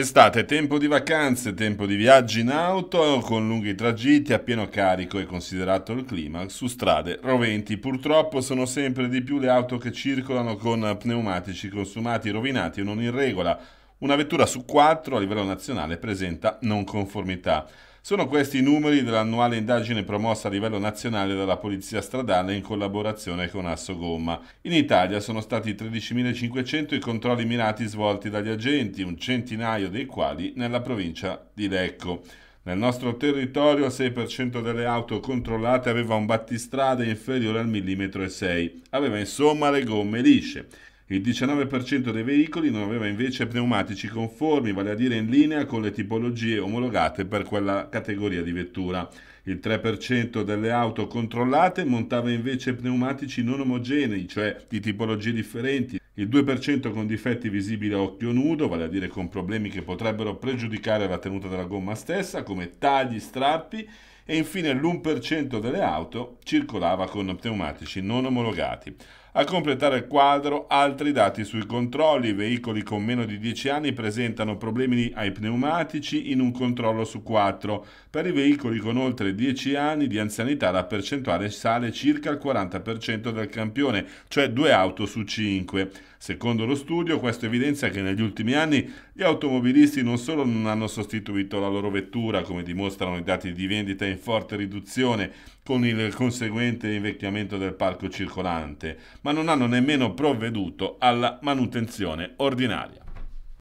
Estate, tempo di vacanze, tempo di viaggi in auto, con lunghi tragitti a pieno carico e considerato il clima, su strade roventi. Purtroppo sono sempre di più le auto che circolano con pneumatici consumati, rovinati o non in regola. Una vettura su quattro a livello nazionale presenta non conformità. Sono questi i numeri dell'annuale indagine promossa a livello nazionale dalla Polizia Stradale in collaborazione con Assogomma. In Italia sono stati 13.500 i controlli mirati svolti dagli agenti, un centinaio dei quali nella provincia di Lecco. Nel nostro territorio il 6% delle auto controllate aveva un battistrada inferiore al millimetro e 6, aveva insomma le gomme lisce. Il 19% dei veicoli non aveva invece pneumatici conformi, vale a dire in linea con le tipologie omologate per quella categoria di vettura. Il 3% delle auto controllate montava invece pneumatici non omogenei, cioè di tipologie differenti, il 2% con difetti visibili a occhio nudo, vale a dire con problemi che potrebbero pregiudicare la tenuta della gomma stessa, come tagli, strappi, e infine l'1% delle auto circolava con pneumatici non omologati. A completare il quadro, altri dati sui controlli. I veicoli con meno di 10 anni presentano problemi ai pneumatici in un controllo su 4. Per i veicoli con oltre 10 anni di anzianità la percentuale sale circa al 40% del campione, cioè 2 auto su 5. Secondo lo studio, questo evidenzia che negli ultimi anni gli automobilisti non solo non hanno sostituito la loro vettura, come dimostrano i dati di vendita in forte riduzione, con il conseguente invecchiamento del parco circolante, ma non hanno nemmeno provveduto alla manutenzione ordinaria.